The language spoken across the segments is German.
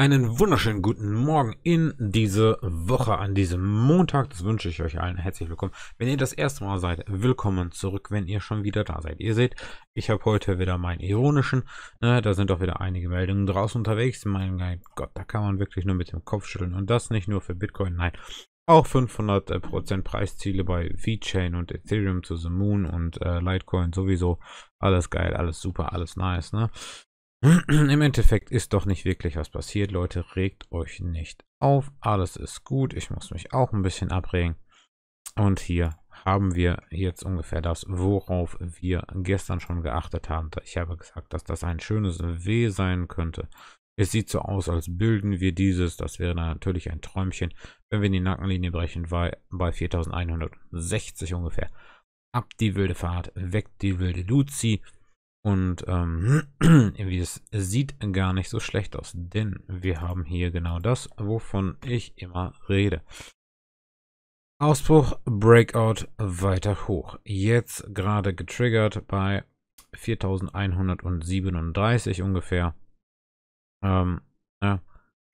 Einen wunderschönen guten Morgen in diese Woche, an diesem Montag. Das wünsche ich euch allen. Herzlich willkommen. Wenn ihr das erste Mal seid, willkommen zurück, wenn ihr schon wieder da seid. Ihr seht, ich habe heute wieder meinen ironischen. Ne, da sind auch wieder einige Meldungen draußen unterwegs. Mein Gott, da kann man wirklich nur mit dem Kopf schütteln. Und das nicht nur für Bitcoin, nein. Auch 500% Preisziele bei VeChain und Ethereum zu the Moon und äh, Litecoin sowieso. Alles geil, alles super, alles nice. Ne? Im Endeffekt ist doch nicht wirklich was passiert, Leute. Regt euch nicht auf. Alles ist gut. Ich muss mich auch ein bisschen abregen. Und hier haben wir jetzt ungefähr das, worauf wir gestern schon geachtet haben. Ich habe gesagt, dass das ein schönes W sein könnte. Es sieht so aus, als bilden wir dieses. Das wäre natürlich ein Träumchen, wenn wir in die Nackenlinie brechen, bei, bei 4160 ungefähr. Ab die wilde Fahrt, weg die wilde Luzi. Und ähm, wie es sieht gar nicht so schlecht aus, denn wir haben hier genau das, wovon ich immer rede. Ausbruch, Breakout weiter hoch. Jetzt gerade getriggert bei 4137 ungefähr. Ähm, ja,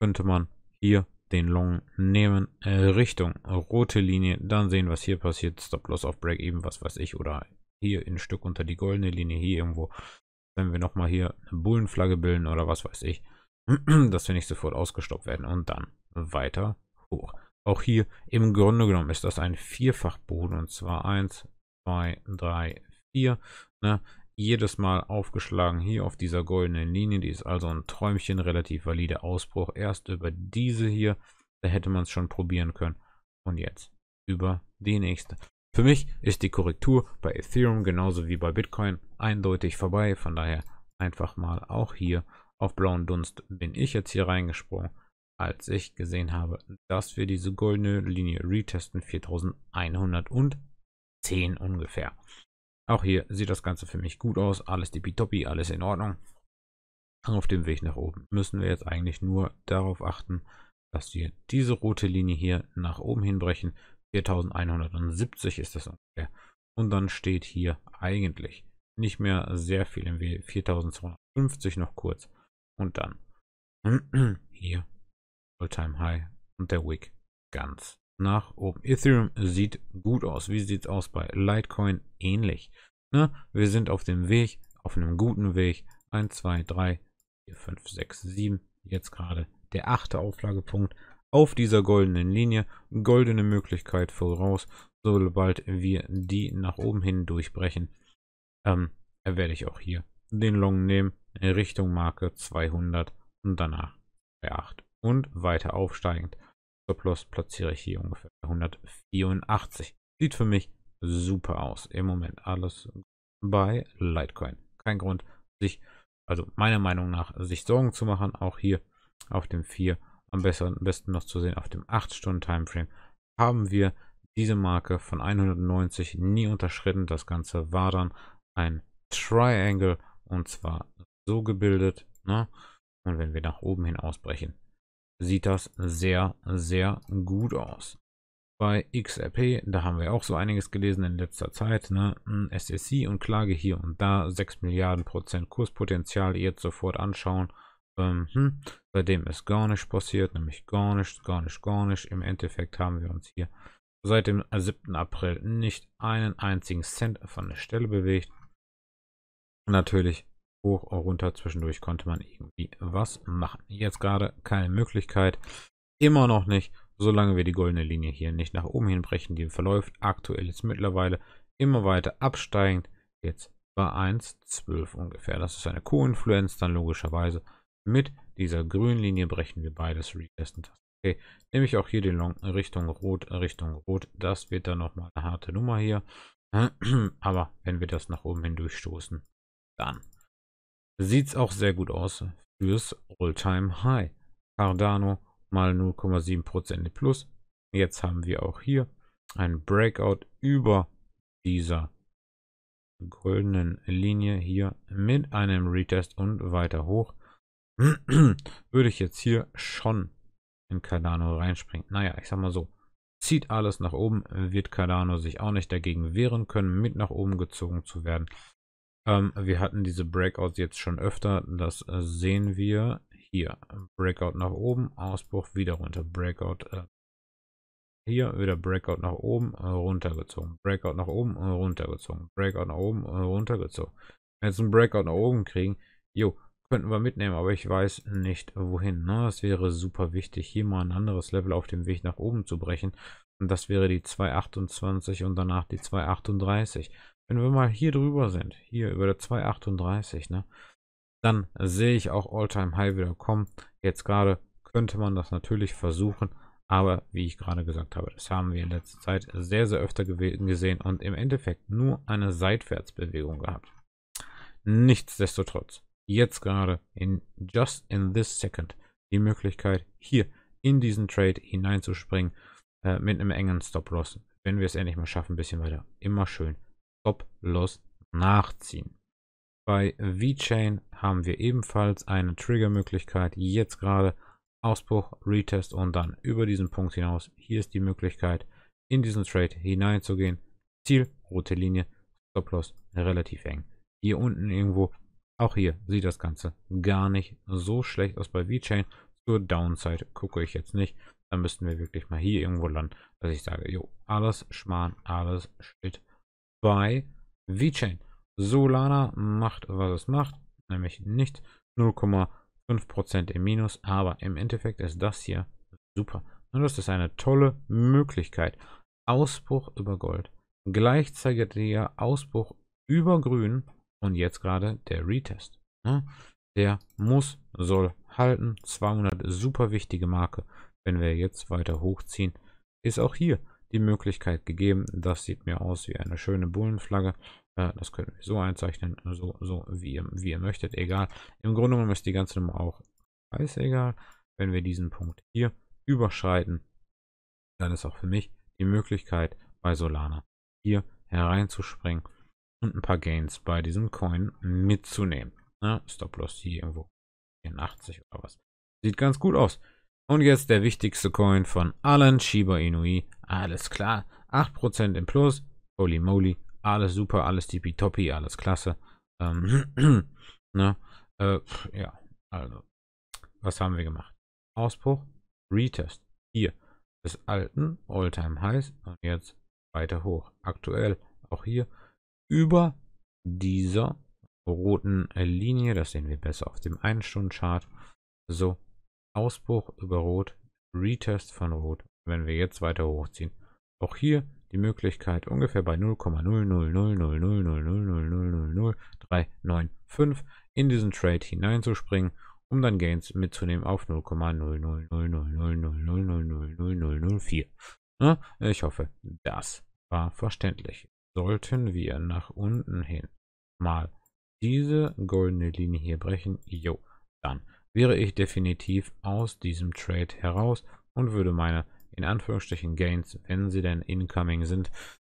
könnte man hier den Long nehmen. Äh, Richtung rote Linie. Dann sehen, was hier passiert. Stop-Loss auf Break-Even, was weiß ich. Oder hier ein Stück unter die goldene Linie, hier irgendwo. Wenn wir nochmal hier eine Bullenflagge bilden oder was weiß ich, dass wir nicht sofort ausgestoppt werden und dann weiter hoch. Auch hier im Grunde genommen ist das ein Vierfachboden und zwar 1, 2, 3, 4. Ne? Jedes Mal aufgeschlagen hier auf dieser goldenen Linie, die ist also ein Träumchen, relativ valider Ausbruch. Erst über diese hier, da hätte man es schon probieren können. Und jetzt über die nächste. Für mich ist die Korrektur bei Ethereum genauso wie bei Bitcoin eindeutig vorbei. Von daher einfach mal auch hier auf blauen Dunst bin ich jetzt hier reingesprungen, als ich gesehen habe, dass wir diese goldene Linie retesten 4110 ungefähr. Auch hier sieht das Ganze für mich gut aus, alles tippitoppi, alles in Ordnung. Auf dem Weg nach oben müssen wir jetzt eigentlich nur darauf achten, dass wir diese rote Linie hier nach oben hinbrechen, 4170 ist das ungefähr. Und dann steht hier eigentlich nicht mehr sehr viel im W. 4250 noch kurz. Und dann hier Alltime High und der Wick ganz nach oben. Ethereum sieht gut aus. Wie sieht es aus bei Litecoin? Ähnlich. Ne? Wir sind auf dem Weg, auf einem guten Weg. 1, 2, 3, 4, 5, 6, 7. Jetzt gerade der achte Auflagepunkt auf dieser goldenen Linie goldene Möglichkeit voraus, sobald wir die nach oben hin durchbrechen. Ähm, werde ich auch hier den Long nehmen, Richtung Marke 200 und danach bei 8 und weiter aufsteigend. Stop-Loss platziere ich hier ungefähr 184. Sieht für mich super aus. Im Moment alles bei Litecoin. Kein Grund, sich, also meiner Meinung nach, sich Sorgen zu machen. Auch hier auf dem 4 am besten, am besten noch zu sehen auf dem 8-Stunden-Timeframe, haben wir diese Marke von 190 nie unterschritten. Das Ganze war dann ein Triangle und zwar so gebildet. Ne? Und wenn wir nach oben hin ausbrechen, sieht das sehr, sehr gut aus. Bei XRP, da haben wir auch so einiges gelesen in letzter Zeit. Ne? Hm, SSC und Klage hier und da 6 Milliarden Prozent Kurspotenzial jetzt sofort anschauen. Ähm, hm. Seitdem ist gar nichts passiert, nämlich gar nichts, gar nichts, gar nichts. Im Endeffekt haben wir uns hier seit dem 7. April nicht einen einzigen Cent von der Stelle bewegt. Natürlich hoch und runter zwischendurch konnte man irgendwie was machen. Jetzt gerade keine Möglichkeit. Immer noch nicht, solange wir die goldene Linie hier nicht nach oben hinbrechen, die verläuft. Aktuell ist mittlerweile immer weiter absteigend. Jetzt bei 1,12 ungefähr. Das ist eine Co-Influenz dann logischerweise. Mit dieser grünen Linie brechen wir beides Retesten. Okay, nehme ich auch hier den Long Richtung Rot, Richtung Rot. Das wird dann nochmal eine harte Nummer hier. Aber wenn wir das nach oben hindurchstoßen, dann sieht es auch sehr gut aus fürs Alltime High. Cardano mal 0,7% plus. Jetzt haben wir auch hier ein Breakout über dieser goldenen Linie hier mit einem Retest und weiter hoch. würde ich jetzt hier schon in Cardano reinspringen. Naja, ich sag mal so, zieht alles nach oben, wird Cardano sich auch nicht dagegen wehren können, mit nach oben gezogen zu werden. Ähm, wir hatten diese Breakouts jetzt schon öfter, das äh, sehen wir hier. Breakout nach oben, Ausbruch wieder runter, Breakout äh, hier, wieder Breakout nach oben, äh, runtergezogen, Breakout nach oben, äh, runtergezogen, Breakout nach oben, runtergezogen. Wenn wir jetzt einen Breakout nach oben kriegen, jo, Könnten wir mitnehmen, aber ich weiß nicht wohin. Ne? Das wäre super wichtig, hier mal ein anderes Level auf dem Weg nach oben zu brechen. Und das wäre die 228 und danach die 238. Wenn wir mal hier drüber sind, hier über der 238, ne? dann sehe ich auch Alltime High wieder kommen. Jetzt gerade könnte man das natürlich versuchen, aber wie ich gerade gesagt habe, das haben wir in letzter Zeit sehr, sehr öfter gesehen und im Endeffekt nur eine Seitwärtsbewegung gehabt. Nichtsdestotrotz jetzt gerade, in just in this second, die Möglichkeit, hier in diesen Trade hineinzuspringen äh, mit einem engen Stop-Loss. Wenn wir es endlich mal schaffen, ein bisschen weiter. Immer schön Stop-Loss nachziehen. Bei VeChain haben wir ebenfalls eine Trigger-Möglichkeit, jetzt gerade Ausbruch, Retest und dann über diesen Punkt hinaus. Hier ist die Möglichkeit, in diesen Trade hineinzugehen. Ziel, rote Linie, Stop-Loss relativ eng. Hier unten irgendwo auch hier sieht das Ganze gar nicht so schlecht aus bei VeChain. Zur Downside gucke ich jetzt nicht. Da müssten wir wirklich mal hier irgendwo landen, dass ich sage, jo, alles Schmarrn, alles Shit bei VeChain. Solana macht, was es macht, nämlich nicht 0,5% im Minus, aber im Endeffekt ist das hier super. Und das ist eine tolle Möglichkeit. Ausbruch über Gold. Gleichzeitiger Ausbruch über Grün und jetzt gerade der Retest. Ne? Der muss, soll halten. 200 super wichtige Marke. Wenn wir jetzt weiter hochziehen, ist auch hier die Möglichkeit gegeben. Das sieht mir aus wie eine schöne Bullenflagge. Äh, das können wir so einzeichnen, so, so wie, ihr, wie ihr möchtet, egal. Im Grunde genommen ist die ganze Nummer auch scheißegal. Wenn wir diesen Punkt hier überschreiten, dann ist auch für mich die Möglichkeit bei Solana hier hereinzuspringen und ein paar Gains bei diesem Coin mitzunehmen. Ne? Stop-Loss hier irgendwo 84 oder was. Sieht ganz gut aus. Und jetzt der wichtigste Coin von allen, Shiba Inui. Alles klar, 8% im Plus. Holy moly, alles super, alles tippitoppi, alles klasse. Ähm, ne? Äh, ja, also, was haben wir gemacht? Ausbruch, Retest, hier, des alten Alltime Highs und jetzt weiter hoch. Aktuell auch hier über dieser roten Linie, das sehen wir besser auf dem 1-Stunden-Chart, so Ausbruch über Rot, Retest von Rot, wenn wir jetzt weiter hochziehen. Auch hier die Möglichkeit ungefähr bei 0,0000000000395 in diesen Trade hineinzuspringen, um dann Gains mitzunehmen auf 0,00000000004. Ich hoffe, das war verständlich sollten wir nach unten hin mal diese goldene Linie hier brechen, jo, dann wäre ich definitiv aus diesem Trade heraus und würde meine in Anführungsstrichen Gains, wenn sie denn incoming sind,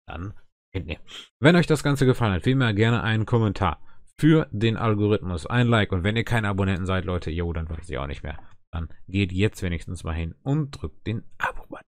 dann mitnehmen. Wenn euch das Ganze gefallen hat, wie immer gerne einen Kommentar für den Algorithmus, ein Like und wenn ihr keine Abonnenten seid, Leute, jo, dann weiß ich auch nicht mehr. Dann geht jetzt wenigstens mal hin und drückt den Abo-Button.